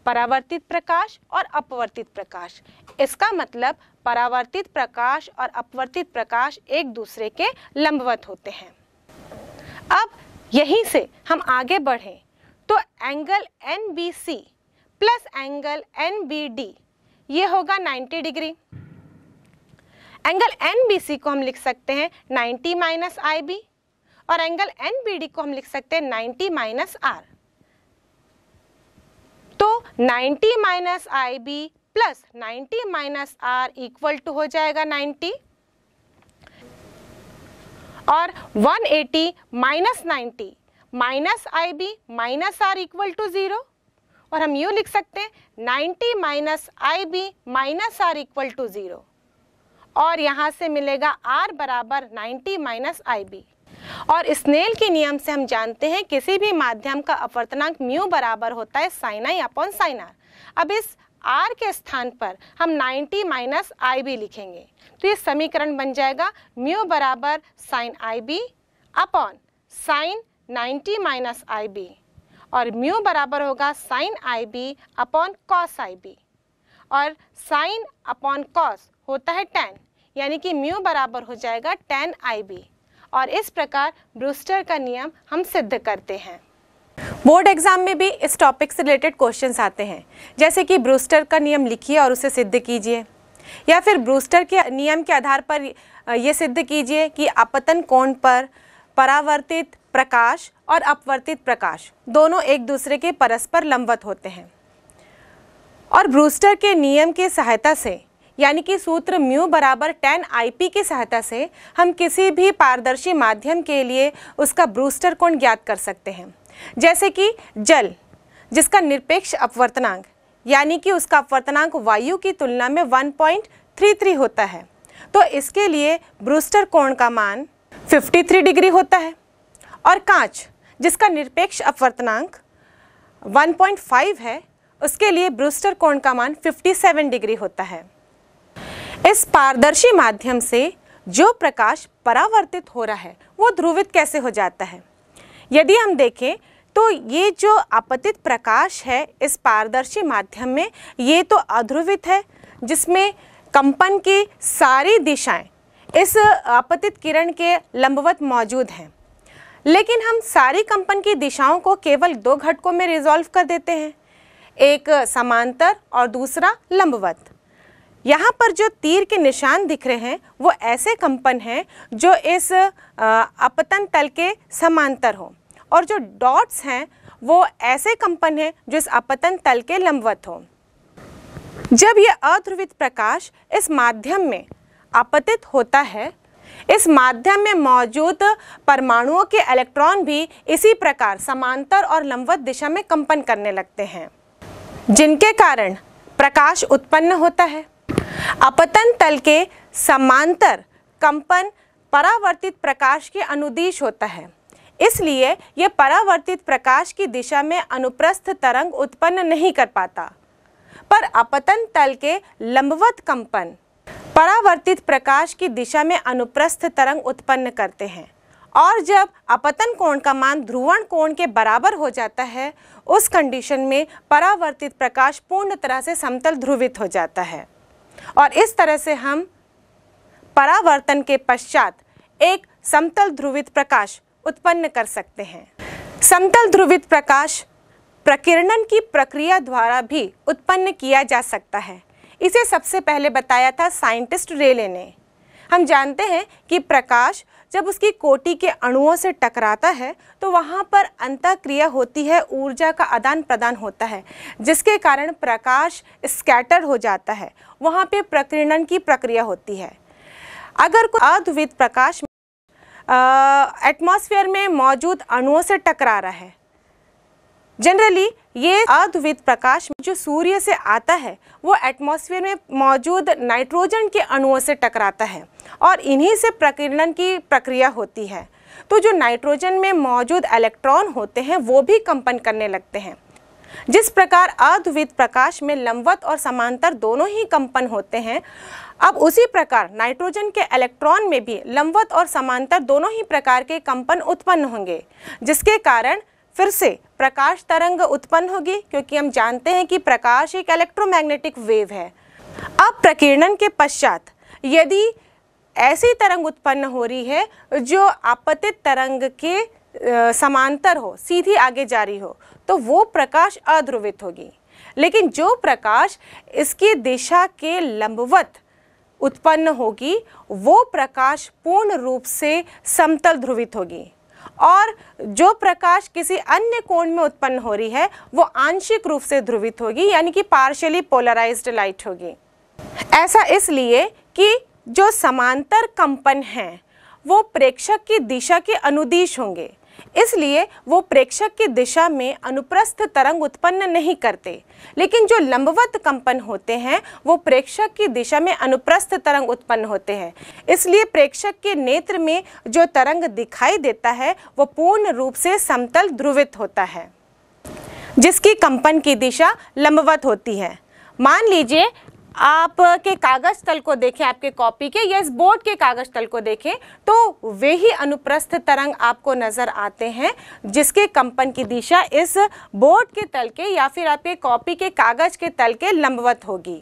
परावर्तित प्रकाश और अपवर्तित प्रकाश इसका मतलब परावर्तित प्रकाश और अपवर्तित प्रकाश एक दूसरे के लंबवत होते हैं अब यहीं से हम आगे बढ़ें तो angle N B C plus angle N B D ये होगा 90 डिग्री एंगल एन को हम लिख सकते हैं 90 माइनस आई और एंगल एन को हम लिख सकते हैं 90 माइनस आर तो 90 minus I B plus ninety minus R equal to हो जाएगा 90 और 180 eighty minus ninety minus I B minus R equal to zero और हम यू लिख सकते हैं 90 minus I B minus R equal to zero और यहाँ से मिलेगा आर बराबर नाइन्टी माइनस आई बी और स्नेल के नियम से हम जानते हैं किसी भी माध्यम का अपवर्तनांक म्यू बराबर होता है sine I upon sine R अब इस आर के स्थान पर हम 90 माइनस आई बी लिखेंगे तो ये समीकरण बन जाएगा म्यू बराबर sine I B upon sine 90 minus I B और म्यू बराबर होगा sine I B upon cos I B और साइन अपॉन कॉस होता है टेन यानी कि म्यू बराबर हो जाएगा टेन आई बी और इस प्रकार ब्रूस्टर का नियम हम सिद्ध करते हैं बोर्ड एग्जाम में भी इस टॉपिक से रिलेटेड क्वेश्चंस आते हैं जैसे कि ब्रूस्टर का नियम लिखिए और उसे सिद्ध कीजिए या फिर ब्रूस्टर के नियम के आधार पर ये सिद्ध कीजिए कि आपतन कोण पर परावर्तित प्रकाश और अपवर्तित प्रकाश दोनों एक दूसरे के परस्पर लंबवत होते हैं और ब्रूस्टर के नियम की सहायता से यानी कि सूत्र म्यू बराबर टेन आईपी की सहायता से हम किसी भी पारदर्शी माध्यम के लिए उसका ब्रूस्टर कोण ज्ञात कर सकते हैं जैसे कि जल जिसका निरपेक्ष अपवर्तनांक यानी कि उसका अपवर्तनांक वायु की तुलना में 1.33 होता है तो इसके लिए ब्रूस्टर कोण का मान 53 डिग्री होता है और कांच जिसका निरपेक्ष अपवर्तनांक 1.5 है उसके लिए ब्रूस्टर कोण का मान 57 डिग्री होता है इस पारदर्शी माध्यम से जो प्रकाश परावर्तित हो रहा है वो ध्रुवित कैसे हो जाता है यदि हम देखें तो ये जो आपतित प्रकाश है इस पारदर्शी माध्यम में ये तो अध्रुवित है जिसमें कंपन की सारी दिशाएं इस आपतित किरण के लंबवत मौजूद हैं लेकिन हम सारी कंपन की दिशाओं को केवल दो घटकों में रिजॉल्व कर देते हैं एक समांतर और दूसरा लंबवत यहाँ पर जो तीर के निशान दिख रहे हैं वो ऐसे कंपन हैं जो इस अपतन तल के समांतर हो और जो डॉट्स हैं वो ऐसे कंपन हैं जो इस अपतन तल के लंबवत हो जब ये अध्रुवित प्रकाश इस माध्यम में आपतित होता है इस माध्यम में मौजूद परमाणुओं के इलेक्ट्रॉन भी इसी प्रकार समांतर और लंबवत दिशा में कंपन करने लगते हैं जिनके कारण प्रकाश उत्पन्न होता है अपतन तल के समांतर कंपन परावर्तित प्रकाश के अनुदिश होता है इसलिए यह परावर्तित प्रकाश की दिशा में अनुप्रस्थ तरंग उत्पन्न नहीं कर पाता पर अपतन तल के लंबवत कंपन परावर्तित प्रकाश की दिशा में अनुप्रस्थ तरंग उत्पन्न करते हैं और जब अपतन कोण का मान ध्रुवण कोण के बराबर हो जाता है उस कंडीशन में परावर्तित प्रकाश पूर्ण तरह से समतल ध्रुवित हो जाता है और इस तरह से हम परावर्तन के पश्चात एक समतल ध्रुवित प्रकाश उत्पन्न कर सकते हैं समतल ध्रुवित प्रकाश प्रकीर्णन की प्रक्रिया द्वारा भी उत्पन्न किया जा सकता है इसे सबसे पहले बताया था साइंटिस्ट रेले ने हम जानते हैं कि प्रकाश जब उसकी कोटि के अणुओं से टकराता है तो वहाँ पर अंतःक्रिया होती है ऊर्जा का आदान प्रदान होता है जिसके कारण प्रकाश स्कैटर हो जाता है वहाँ पे प्रकीर्णन की प्रक्रिया होती है अगर कोई अद्वित प्रकाश एटमॉस्फेयर में मौजूद अणुओं से टकरा रहा है जनरली ये अद्वित प्रकाश जो सूर्य से आता है वो एटमॉस्फेयर में मौजूद नाइट्रोजन के अणुओं से टकराता है और इन्हीं से प्रकीर्णन की प्रक्रिया होती है तो जो नाइट्रोजन में मौजूद इलेक्ट्रॉन होते हैं वो भी कंपन करने लगते हैं जिस प्रकार अद्वित प्रकाश में लंबवत और समांतर दोनों ही कंपन होते हैं अब उसी प्रकार नाइट्रोजन के इलेक्ट्रॉन में भी लंबवत और समांतर दोनों ही प्रकार के कंपन उत्पन्न होंगे जिसके कारण फिर से प्रकाश तरंग उत्पन्न होगी क्योंकि हम जानते हैं कि प्रकाश एक इलेक्ट्रोमैग्नेटिक वेव है अब प्रकीर्णन के पश्चात यदि ऐसी तरंग उत्पन्न हो रही है जो आपतित तरंग के समांतर हो सीधी आगे जारी हो तो वो प्रकाश अध्रुवित होगी लेकिन जो प्रकाश इसकी दिशा के लंबवत उत्पन्न होगी वो प्रकाश पूर्ण रूप से समतल ध्रुवित होगी और जो प्रकाश किसी अन्य कोण में उत्पन्न हो रही है वो आंशिक रूप से ध्रुवित होगी यानी कि पार्शियली पोलराइज्ड लाइट होगी ऐसा इसलिए कि जो समांतर कंपन हैं वो प्रेक्षक की दिशा के अनुदिश होंगे इसलिए वो प्रेक्षक की दिशा में अनुप्रस्थ तरंग उत्पन्न नहीं करते लेकिन जो लंबवत कंपन होते हैं वो प्रेक्षक की दिशा में अनुप्रस्थ तरंग उत्पन्न होते हैं इसलिए प्रेक्षक के नेत्र में जो तरंग दिखाई देता है वो पूर्ण रूप से समतल ध्रुवित होता है जिसकी कंपन की दिशा लंबवत होती है मान लीजिए आप के कागज तल को देखें आपके कॉपी के या इस बोर्ड के कागज तल को देखें तो वे ही अनुप्रस्थ तरंग आपको नज़र आते हैं जिसके कंपन की दिशा इस बोर्ड के तल के या फिर आपके कॉपी के कागज के तल के लंबवत होगी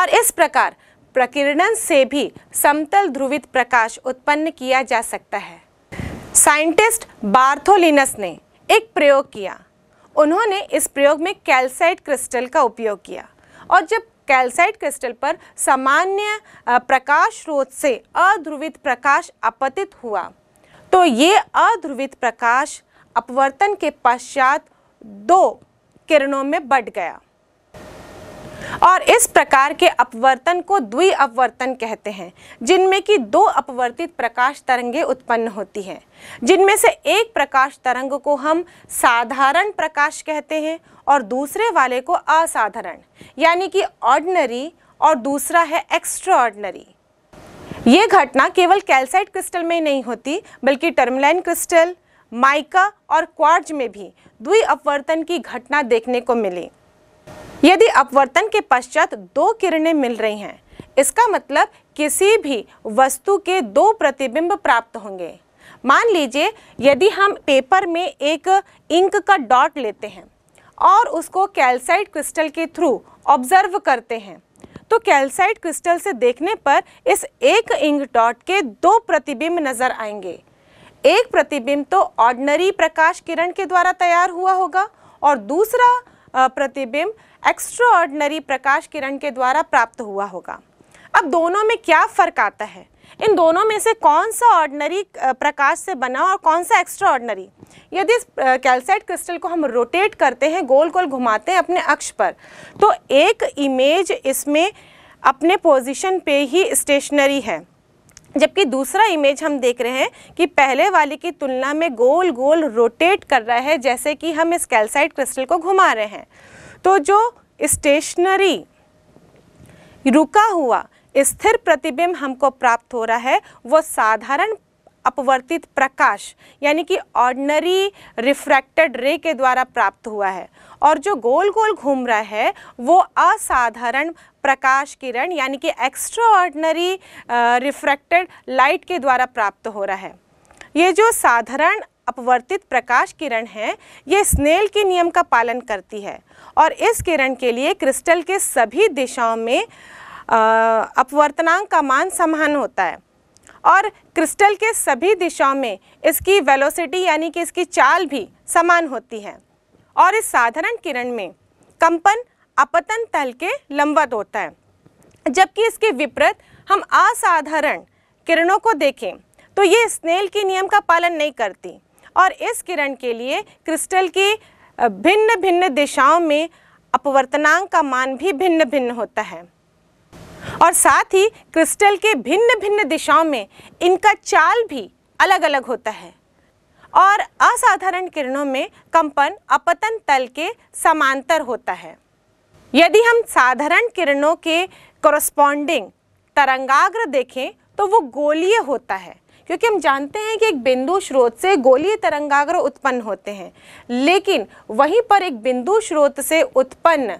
और इस प्रकार प्रकीर्णन से भी समतल ध्रुवित प्रकाश उत्पन्न किया जा सकता है साइंटिस्ट बार्थोलिनस ने एक प्रयोग किया उन्होंने इस प्रयोग में कैल्साइट क्रिस्टल का उपयोग किया और जब कैल्साइट क्रिस्टल पर सामान्य प्रकाश स्रोत से अध्रुवित प्रकाश अपतित हुआ तो ये अध्रुवित प्रकाश अपवर्तन के पश्चात दो किरणों में बढ़ गया और इस प्रकार के अपवर्तन को द्वि अपवर्तन कहते हैं जिनमें कि दो अपवर्तित प्रकाश तरंगे उत्पन्न होती हैं जिनमें से एक प्रकाश तरंग को हम साधारण प्रकाश कहते हैं और दूसरे वाले को असाधारण यानी कि ऑर्डनरी और दूसरा है एक्स्ट्रा ऑर्डनरी ये घटना केवल कैल्साइट क्रिस्टल में नहीं होती बल्कि टर्मलाइन क्रिस्टल माइका और क्वार्ज में भी द्वि अपवर्तन की घटना देखने को मिली यदि अपवर्तन के पश्चात दो किरणें मिल रही हैं इसका मतलब किसी भी वस्तु के दो प्रतिबिंब प्राप्त होंगे मान लीजिए यदि हम पेपर में एक इंक का डॉट लेते हैं और उसको कैल्साइट क्रिस्टल के थ्रू ऑब्जर्व करते हैं तो कैल्साइट क्रिस्टल से देखने पर इस एक इंक डॉट के दो प्रतिबिंब नज़र आएंगे एक प्रतिबिंब तो ऑर्डनरी प्रकाश किरण के द्वारा तैयार हुआ होगा और दूसरा प्रतिबिंब एक्स्ट्राऑर्डनरी प्रकाश किरण के द्वारा प्राप्त हुआ होगा अब दोनों में क्या फ़र्क आता है इन दोनों में से कौन सा ऑर्डनरी प्रकाश से बना और कौन सा एक्स्ट्रा ऑर्डनरी यदि इस कैल्साइट क्रिस्टल को हम रोटेट करते हैं गोल गोल घुमाते हैं अपने अक्ष पर तो एक इमेज इसमें अपने पोजीशन पे ही स्टेशनरी है जबकि दूसरा इमेज हम देख रहे हैं कि पहले वाले की तुलना में गोल गोल रोटेट कर रहा है जैसे कि हम इस कैल्साइट क्रिस्टल को घुमा रहे हैं तो जो स्टेशनरी रुका हुआ स्थिर प्रतिबिंब हमको प्राप्त हो रहा है वो साधारण अपवर्तित प्रकाश यानी कि ऑर्डनरी रिफ्रैक्टेड रे के द्वारा प्राप्त हुआ है और जो गोल गोल घूम रहा है वो असाधारण प्रकाश किरण यानी कि एक्स्ट्रा ऑर्डनरी रिफ्रैक्टेड लाइट के द्वारा प्राप्त हो रहा है ये जो साधारण अपवर्तित प्रकाश किरण है ये स्नेल के नियम का पालन करती है और इस किरण के लिए क्रिस्टल के सभी दिशाओं में अपवर्तनांक का मान समान होता है और क्रिस्टल के सभी दिशाओं में इसकी वेलोसिटी यानी कि इसकी चाल भी समान होती है और इस साधारण किरण में कंपन अपतन तल के लंबवत होता है जबकि इसके विपरीत हम असाधारण किरणों को देखें तो ये स्नेल के नियम का पालन नहीं करती और इस किरण के लिए क्रिस्टल की भिन्न भिन्न दिशाओं में अपवर्तनांक का मान भी भिन्न भिन्न होता है और साथ ही क्रिस्टल के भिन्न भिन्न दिशाओं में इनका चाल भी अलग अलग होता है और असाधारण किरणों में कंपन अपतन तल के समांतर होता है यदि हम साधारण किरणों के कॉरस्पॉन्डिंग तरंगाग्र देखें तो वो गोलीय होता है क्योंकि हम जानते हैं कि एक बिंदु स्रोत से गोलीय तरंगाग्र उत्पन्न होते हैं लेकिन वहीं पर एक बिंदु स्रोत से उत्पन्न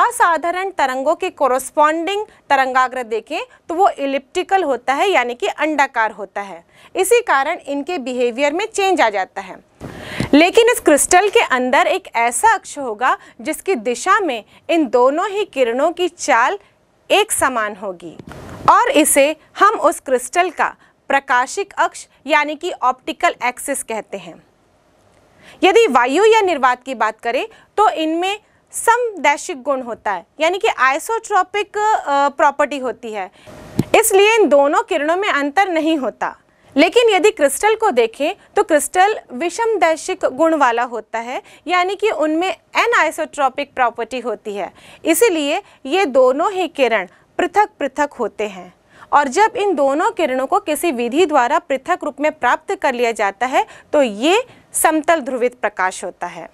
असाधारण तरंगों के कोरोस्पॉन्डिंग तरंगाग्र देखें तो वो इलिप्टिकल होता है यानी कि अंडाकार होता है इसी कारण इनके बिहेवियर में चेंज आ जाता है लेकिन इस क्रिस्टल के अंदर एक ऐसा अक्ष होगा जिसकी दिशा में इन दोनों ही किरणों की चाल एक समान होगी और इसे हम उस क्रिस्टल का प्रकाशिक अक्ष यानी कि ऑप्टिकल एक्सिस कहते हैं यदि वायु या निर्वात की बात करें तो इनमें समदैशिक गुण होता है यानी कि आइसोट्रॉपिक प्रॉपर्टी होती है इसलिए इन दोनों किरणों में अंतर नहीं होता लेकिन यदि क्रिस्टल को देखें तो क्रिस्टल विषम दैशिक गुण वाला होता है यानी कि उनमें एन आइसोट्रॉपिक प्रॉपर्टी होती है इसीलिए ये दोनों ही किरण पृथक पृथक होते हैं और जब इन दोनों किरणों को किसी विधि द्वारा पृथक रूप में प्राप्त कर लिया जाता है तो ये समतल ध्रुवित प्रकाश होता है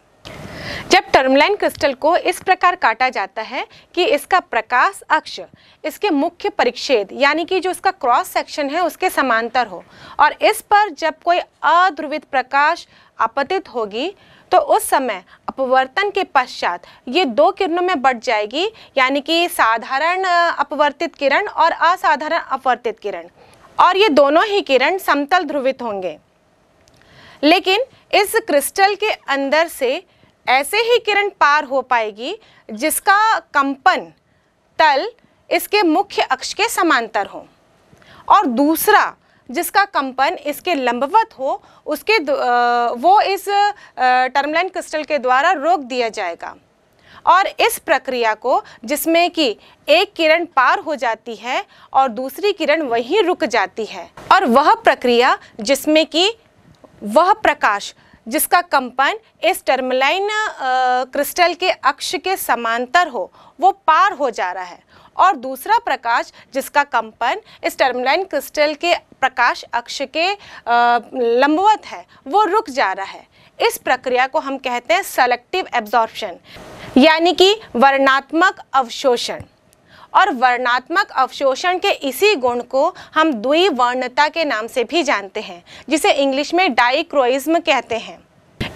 जब टर्मलाइन क्रिस्टल को इस प्रकार काटा जाता है कि इसका प्रकाश अक्ष इसके मुख्य परिच्छेद यानी कि जो इसका क्रॉस सेक्शन है उसके समांतर हो और इस पर जब कोई अध्रुवित प्रकाश आपतित होगी तो उस समय अपवर्तन के पश्चात ये दो किरणों में बढ़ जाएगी यानी कि साधारण अपवर्तित किरण और असाधारण अपवर्तित किरण और ये दोनों ही किरण समतल ध्रुवित होंगे लेकिन इस क्रिस्टल के अंदर से ऐसे ही किरण पार हो पाएगी जिसका कंपन तल इसके मुख्य अक्ष के समांतर हो और दूसरा जिसका कंपन इसके लंबवत हो उसके वो इस टर्मलाइन क्रिस्टल के द्वारा रोक दिया जाएगा और इस प्रक्रिया को जिसमें कि एक किरण पार हो जाती है और दूसरी किरण वहीं रुक जाती है और वह प्रक्रिया जिसमें कि वह प्रकाश जिसका कंपन इस टर्मलाइन क्रिस्टल के अक्ष के समांतर हो वो पार हो जा रहा है और दूसरा प्रकाश जिसका कंपन इस टर्मलाइन क्रिस्टल के प्रकाश अक्ष के लंबवत है वो रुक जा रहा है इस प्रक्रिया को हम कहते हैं सेलेक्टिव एब्जॉर्प्शन यानी कि वर्णात्मक अवशोषण और वर्णात्मक अवशोषण के इसी गुण को हम द्विवर्णता के नाम से भी जानते हैं जिसे इंग्लिश में डाइक्रोइज्म कहते हैं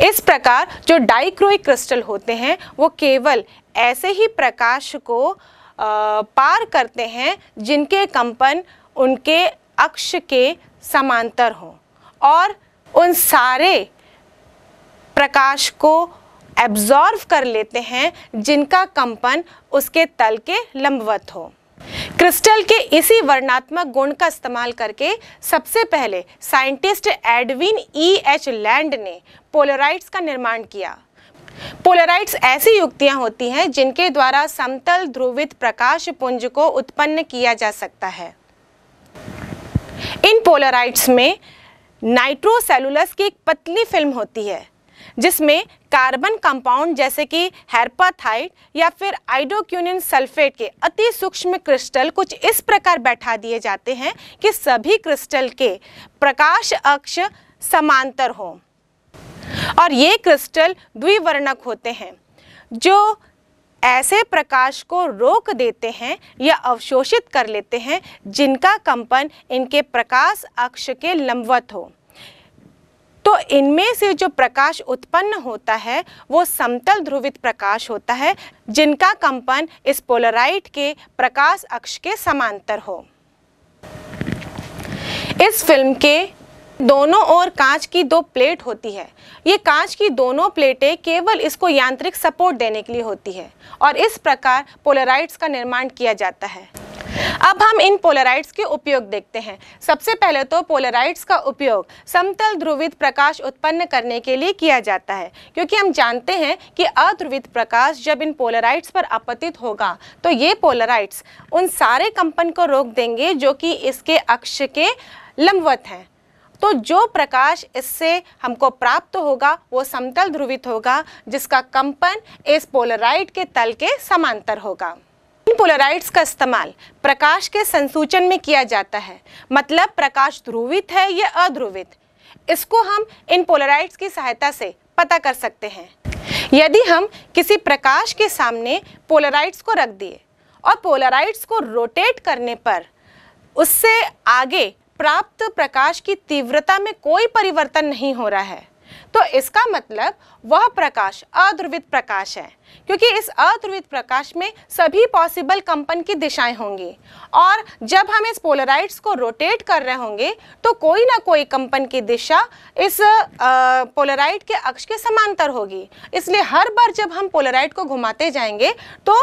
इस प्रकार जो डाइक्रोई क्रिस्टल होते हैं वो केवल ऐसे ही प्रकाश को पार करते हैं जिनके कंपन उनके अक्ष के समांतर हों और उन सारे प्रकाश को एब्जॉर्व कर लेते हैं जिनका कंपन उसके तल के लंबवत हो क्रिस्टल के इसी वर्णात्मक गुण का इस्तेमाल करके सबसे पहले scientist Edwin E H Land ने पोलराइट्स का निर्माण किया पोलराइट्स ऐसी युक्तियां होती हैं जिनके द्वारा समतल ध्रुवित प्रकाश पुंज को उत्पन्न किया जा सकता है इन पोलराइट्स में नाइट्रोसेलुलस की एक पतली फिल्म होती है जिसमें कार्बन कंपाउंड जैसे कि हेरपाथाइड या फिर आइडोक्यूनियन सल्फेट के अति सूक्ष्म क्रिस्टल कुछ इस प्रकार बैठा दिए जाते हैं कि सभी क्रिस्टल के प्रकाश अक्ष समांतर हों और ये क्रिस्टल द्विवर्णक होते हैं जो ऐसे प्रकाश को रोक देते हैं या अवशोषित कर लेते हैं जिनका कंपन इनके प्रकाश अक्ष के लंबवत हो तो इनमें से जो प्रकाश उत्पन्न होता है वो समतल ध्रुवित प्रकाश होता है जिनका कंपन इस पोलराइट के प्रकाश अक्ष के समांतर हो इस फिल्म के दोनों ओर कांच की दो प्लेट होती है ये कांच की दोनों प्लेटें केवल इसको यांत्रिक सपोर्ट देने के लिए होती है और इस प्रकार पोलराइड्स का निर्माण किया जाता है अब हम इन पोलराइड्स के उपयोग देखते हैं सबसे पहले तो पोलराइड्स का उपयोग समतल ध्रुवित प्रकाश उत्पन्न करने के लिए किया जाता है क्योंकि हम जानते हैं कि अध्रुवित प्रकाश जब इन पोलराइड्स पर आपतित होगा तो ये पोलराइड्स उन सारे कंपन को रोक देंगे जो कि इसके अक्ष के लंबवत हैं तो जो प्रकाश इससे हमको प्राप्त होगा वो समतल ध्रुवित होगा जिसका कंपन इस पोलराइड के तल के समांतर होगा इन पोलराइड्स का इस्तेमाल प्रकाश के संसूचन में किया जाता है मतलब प्रकाश ध्रुवित है या अध्रुवित इसको हम इन पोलराइड्स की सहायता से पता कर सकते हैं यदि हम किसी प्रकाश के सामने पोलराइड्स को रख दिए और पोलराइड्स को रोटेट करने पर उससे आगे प्राप्त प्रकाश की तीव्रता में कोई परिवर्तन नहीं हो रहा है तो इसका मतलब वह प्रकाश अध्रुवित प्रकाश है क्योंकि इस अध्रुवित प्रकाश में सभी पॉसिबल कंपन की दिशाएं होंगी और जब हम इस पोलराइड्स को रोटेट कर रहे होंगे तो कोई ना कोई कंपन की दिशा इस पोलराइड के अक्ष के समांतर होगी इसलिए हर बार जब हम पोलराइड को घुमाते जाएंगे तो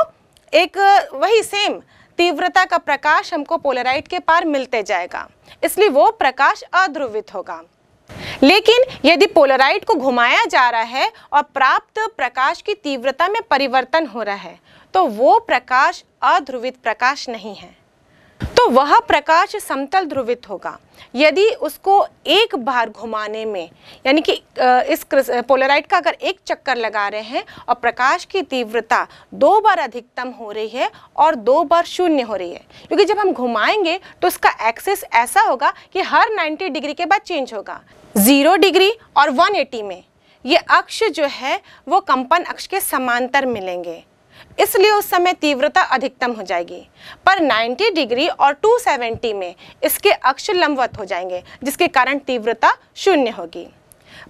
एक वही सेम तीव्रता का प्रकाश हमको पोलराइट के पार मिलते जाएगा इसलिए वो प्रकाश अध्रुवित होगा लेकिन यदि पोलराइट को घुमाया जा रहा है और प्राप्त प्रकाश की तीव्रता में परिवर्तन हो रहा है तो वो प्रकाश अध्रुवित प्रकाश नहीं है तो वह प्रकाश समतल ध्रुवित होगा यदि उसको एक बार घुमाने में यानी कि इस पोलराइट का अगर एक चक्कर लगा रहे हैं और प्रकाश की तीव्रता दो बार अधिकतम हो रही है और दो बार शून्य हो रही है क्योंकि जब हम घुमाएंगे तो उसका एक्सेस ऐसा होगा कि हर 90 डिग्री के बाद चेंज होगा ज़ीरो डिग्री और 180 में ये अक्ष जो है वो कंपन अक्ष के समांतर मिलेंगे इसलिए उस समय तीव्रता अधिकतम हो जाएगी पर 90 डिग्री और 270 में इसके अक्ष लंबवत हो जाएंगे जिसके कारण तीव्रता शून्य होगी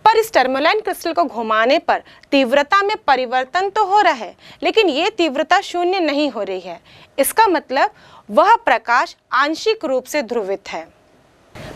पर इस टर्मोलाइन क्रिस्टल को घुमाने पर तीव्रता में परिवर्तन तो हो रहा है लेकिन ये तीव्रता शून्य नहीं हो रही है इसका मतलब वह प्रकाश आंशिक रूप से ध्रुवित है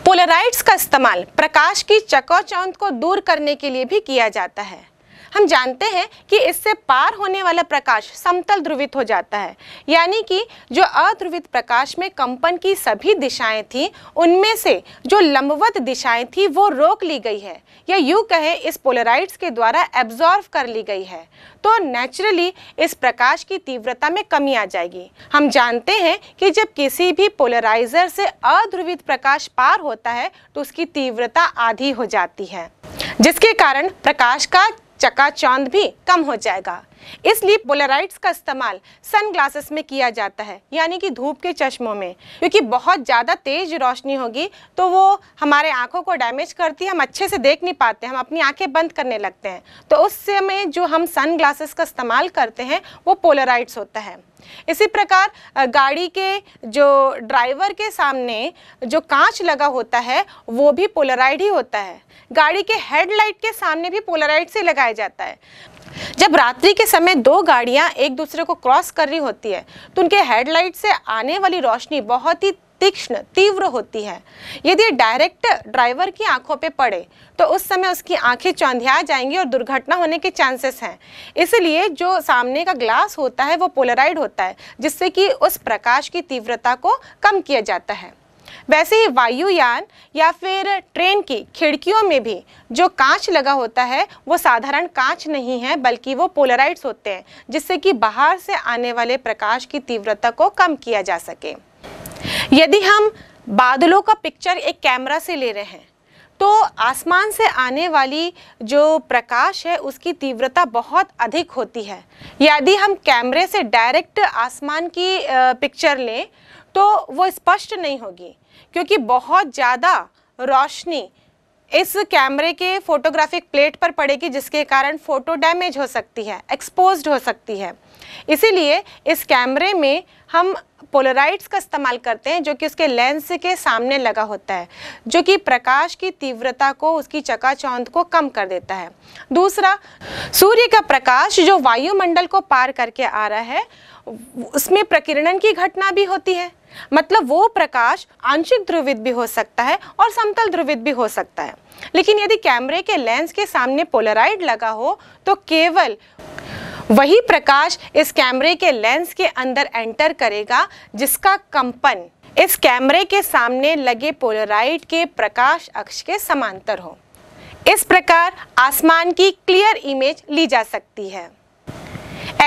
पोलराइड्स का इस्तेमाल प्रकाश की चकोचौंध को दूर करने के लिए भी किया जाता है हम जानते हैं कि इससे पार होने वाला प्रकाश समतल ध्रुवित हो जाता है यानी कि जो अध्रुवित प्रकाश में कंपन की सभी दिशाएं थीं उनमें से जो लंबवत दिशाएं थी वो रोक ली गई है या यूँ कहें इस पोलराइड्स के द्वारा एब्जॉर्व कर ली गई है तो नेचुरली इस प्रकाश की तीव्रता में कमी आ जाएगी हम जानते हैं कि जब किसी भी पोलराइजर से अध्रुवित प्रकाश पार होता है तो उसकी तीव्रता आधी हो जाती है जिसके कारण प्रकाश का चकाचौंध भी कम हो जाएगा इसलिए पोलराइड्स का इस्तेमाल सन ग्लासेस में किया जाता है यानी कि धूप के चश्मों में क्योंकि बहुत ज़्यादा तेज़ रोशनी होगी तो वो हमारे आँखों को डैमेज करती है हम अच्छे से देख नहीं पाते हम अपनी आँखें बंद करने लगते हैं तो उस समय जो हम सन ग्लासेस का इस्तेमाल करते हैं वो पोलराइड्स होता है इसी प्रकार गाड़ी के जो ड्राइवर के सामने जो कांच लगा होता है वो भी पोलराइड ही होता है गाड़ी के हेडलाइट के सामने भी पोलराइड से लगाया जाता है जब रात्रि के समय दो गाड़ियां एक दूसरे को क्रॉस कर रही होती है तो उनके हेडलाइट से आने वाली रोशनी बहुत ही तीक्ष्ण तीव्र होती है यदि डायरेक्ट ड्राइवर की आंखों पे पड़े तो उस समय उसकी आंखें चौंधिया जाएंगी और दुर्घटना होने के चांसेस हैं इसलिए जो सामने का ग्लास होता है वो पोलराइड होता है जिससे कि उस प्रकाश की तीव्रता को कम किया जाता है वैसे ही वायुयान या फिर ट्रेन की खिड़कियों में भी जो कांच लगा होता है वो साधारण कांच नहीं है बल्कि वो पोलराइड्स होते हैं जिससे कि बाहर से आने वाले प्रकाश की तीव्रता को कम किया जा सके यदि हम बादलों का पिक्चर एक कैमरा से ले रहे हैं तो आसमान से आने वाली जो प्रकाश है उसकी तीव्रता बहुत अधिक होती है यदि हम कैमरे से डायरेक्ट आसमान की पिक्चर लें तो वो स्पष्ट नहीं होगी क्योंकि बहुत ज़्यादा रोशनी इस कैमरे के फोटोग्राफिक प्लेट पर पड़ेगी जिसके कारण फ़ोटो डैमेज हो सकती है एक्सपोज्ड हो सकती है इसीलिए इस कैमरे में हम पोलराइड्स का इस्तेमाल करते हैं जो कि उसके लेंस के सामने लगा होता है जो कि प्रकाश की तीव्रता को उसकी चकाचौंध को कम कर देता है दूसरा सूर्य का प्रकाश जो वायुमंडल को पार करके आ रहा है उसमें प्रकीर्णन की घटना भी होती है मतलब वो प्रकाश आंशिक ध्रुवित भी हो सकता है और समतल ध्रुवित भी हो सकता है लेकिन यदि कैमरे के लेंस के सामने पोलराइड लगा हो तो केवल वही प्रकाश इस कैमरे के लेंस के अंदर एंटर करेगा जिसका कंपन इस कैमरे के सामने लगे पोलराइड के प्रकाश अक्ष के समांतर हो इस प्रकार आसमान की क्लियर इमेज ली जा सकती है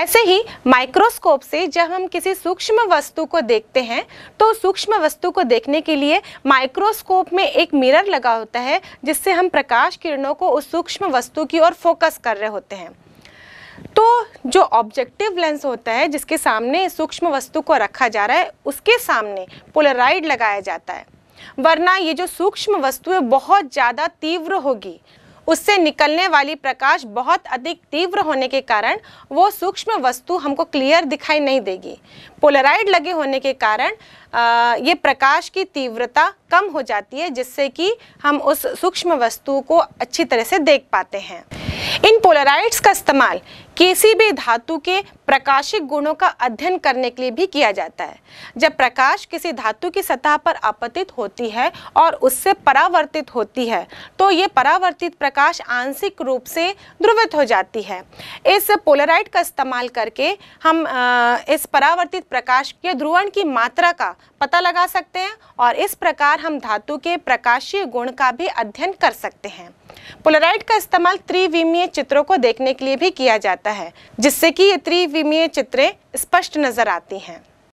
ऐसे ही माइक्रोस्कोप से जब हम किसी सूक्ष्म वस्तु को देखते हैं तो सूक्ष्म वस्तु को देखने के लिए माइक्रोस्कोप में एक मिरर लगा होता है जिससे हम प्रकाश किरणों को उस सूक्ष्म वस्तु की ओर फोकस कर रहे होते हैं तो जो ऑब्जेक्टिव लेंस होता है जिसके सामने सूक्ष्म वस्तु को रखा जा रहा है उसके सामने पोलराइड लगाया जाता है वरना ये जो सूक्ष्म वस्तु है बहुत ज़्यादा तीव्र होगी उससे निकलने वाली प्रकाश बहुत अधिक तीव्र होने के कारण वो सूक्ष्म वस्तु हमको क्लियर दिखाई नहीं देगी पोलराइड लगे होने के कारण आ, ये प्रकाश की तीव्रता कम हो जाती है जिससे कि हम उस सूक्ष्म वस्तु को अच्छी तरह से देख पाते हैं इन पोलराइड्स का इस्तेमाल किसी भी धातु के प्रकाशिक गुणों का अध्ययन करने के लिए भी किया जाता है जब प्रकाश किसी धातु की सतह पर आपतित होती है और उससे परावर्तित होती है तो ये परावर्तित प्रकाश आंशिक रूप से ध्रुवित हो जाती है इस पोलराइड का इस्तेमाल करके हम इस परावर्तित प्रकाश के ध्रुवण की मात्रा का पता लगा सकते हैं और इस प्रकार हम धातु के प्रकाशीय गुण का भी अध्ययन कर सकते हैं पोलराइड का इस्तेमाल त्रिविमीय चित्रों को देखने के लिए भी किया जाता है जिससे कि ये त्रिविमीय चित्रें स्पष्ट नजर आती हैं